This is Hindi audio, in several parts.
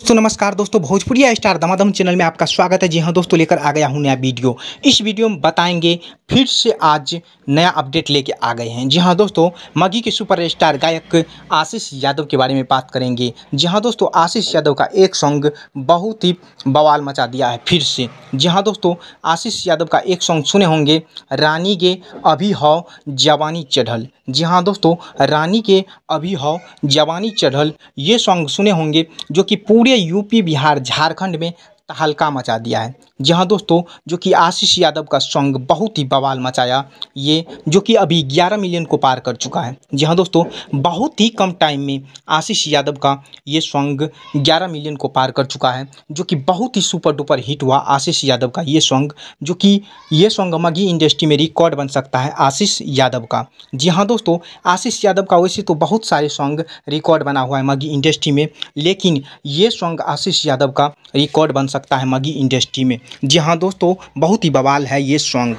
दोस्तों नमस्कार दोस्तों भोजपुरिया स्टार दमादम चैनल में आपका स्वागत है जी हाँ दोस्तों लेकर आ गया हूँ नया वीडियो इस वीडियो में बताएंगे फिर से आज नया अपडेट लेके आ गए हैं जी हाँ दोस्तों मगी के सुपरस्टार गायक आशीष यादव के बारे में बात करेंगे जी हाँ दोस्तों आशीष यादव का एक सॉन्ग बहुत ही बवाल मचा दिया है फिर से जी हाँ दोस्तों आशीष यादव का एक सॉन्ग सुने होंगे रानी के अभी हौ जवानी चढ़ल जी हाँ दोस्तों रानी के अभी हौ जवानी चढ़ल ये सॉन्ग सुने होंगे जो कि पूरी पूरे यूपी बिहार झारखंड में तहलका मचा दिया है जहां दोस्तों जो कि आशीष यादव का सॉन्ग बहुत ही बवाल मचाया ये जो कि अभी 11 मिलियन को पार कर चुका है जहां दोस्तों बहुत ही कम टाइम में आशीष यादव का ये सॉन्ग 11 मिलियन को पार कर चुका है जो कि बहुत ही सुपर डुपर हिट हुआ आशीष यादव का ये सॉन्ग जो कि ये सॉन्ग मगी इंडस्ट्री में रिकॉर्ड बन सकता है आशीष यादव का जी हाँ दोस्तों आशीष यादव का वैसे तो बहुत सारे सॉन्ग रिकॉर्ड बना हुआ है मगी इंडस्ट्री में लेकिन ये सॉन्ग आशीष यादव का रिकॉर्ड बन सकता है मगी इंडस्ट्री में जी हाँ दोस्तों बहुत ही बवाल है ये सॉन्ग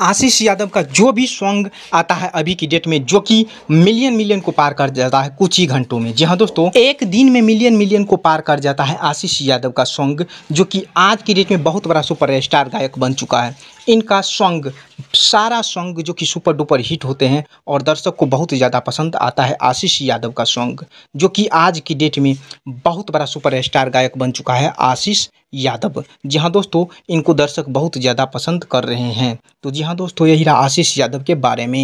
आशीष यादव का जो भी सॉन्ग आता है अभी की डेट में जो कि मिलियन मिलियन को पार कर जाता है कुछ ही घंटों में जी हाँ दोस्तों एक दिन में मिलियन मिलियन को पार कर जाता है आशीष यादव का सॉन्ग जो कि आज की डेट में बहुत बड़ा सुपर स्टार गायक बन चुका है इनका सॉन्ग सारा सॉन्ग जो कि सुपर डुपर हिट होते हैं और दर्शक को बहुत ज़्यादा पसंद आता है आशीष यादव का सॉन्ग जो कि आज की डेट में बहुत बड़ा सुपर स्टार गायक बन चुका है आशीष यादव जी हाँ दोस्तों इनको दर्शक बहुत ज़्यादा पसंद कर रहे हैं तो जी हाँ दोस्तों यही रहा आशीष यादव के बारे में